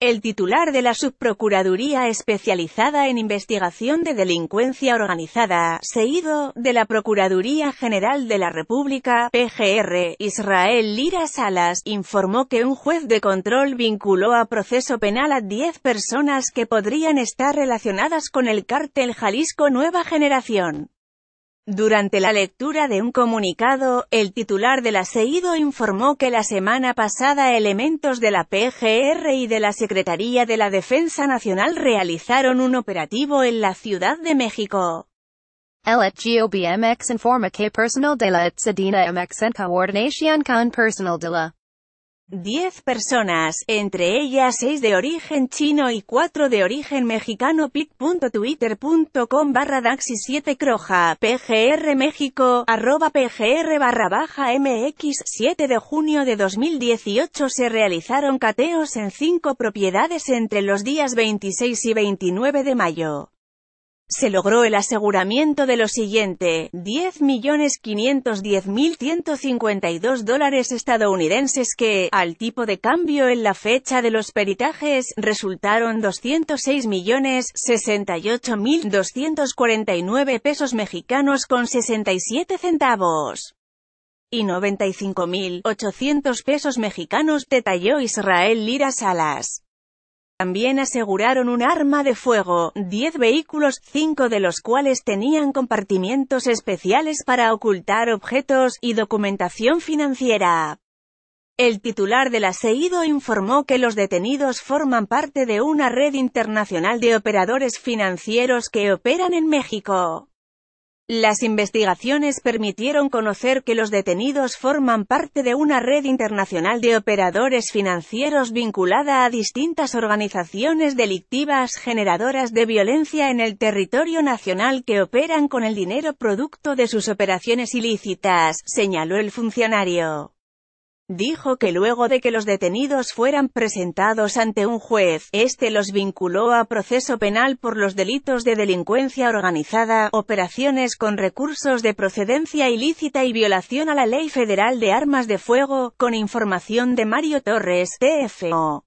El titular de la Subprocuraduría Especializada en Investigación de Delincuencia Organizada, seguido de la Procuraduría General de la República, PGR, Israel Lira Salas, informó que un juez de control vinculó a proceso penal a 10 personas que podrían estar relacionadas con el cártel Jalisco Nueva Generación. Durante la lectura de un comunicado, el titular del la informó que la semana pasada elementos de la PGR y de la Secretaría de la Defensa Nacional realizaron un operativo en la Ciudad de México. Diez personas, entre ellas 6 de origen chino y 4 de origen mexicano pic.twitter.com barra daxi7 croja, pgr méxico, arroba pgr barra baja mx 7 de junio de 2018 se realizaron cateos en cinco propiedades entre los días 26 y 29 de mayo se logró el aseguramiento de lo siguiente, 10.510.152 dólares estadounidenses que, al tipo de cambio en la fecha de los peritajes, resultaron 206.068.249 pesos mexicanos con 67 centavos y 95.800 pesos mexicanos, detalló Israel Lira Salas. También aseguraron un arma de fuego, 10 vehículos, 5 de los cuales tenían compartimientos especiales para ocultar objetos y documentación financiera. El titular del aseído informó que los detenidos forman parte de una red internacional de operadores financieros que operan en México. Las investigaciones permitieron conocer que los detenidos forman parte de una red internacional de operadores financieros vinculada a distintas organizaciones delictivas generadoras de violencia en el territorio nacional que operan con el dinero producto de sus operaciones ilícitas, señaló el funcionario. Dijo que luego de que los detenidos fueran presentados ante un juez, este los vinculó a proceso penal por los delitos de delincuencia organizada, operaciones con recursos de procedencia ilícita y violación a la Ley Federal de Armas de Fuego, con información de Mario Torres, TFO.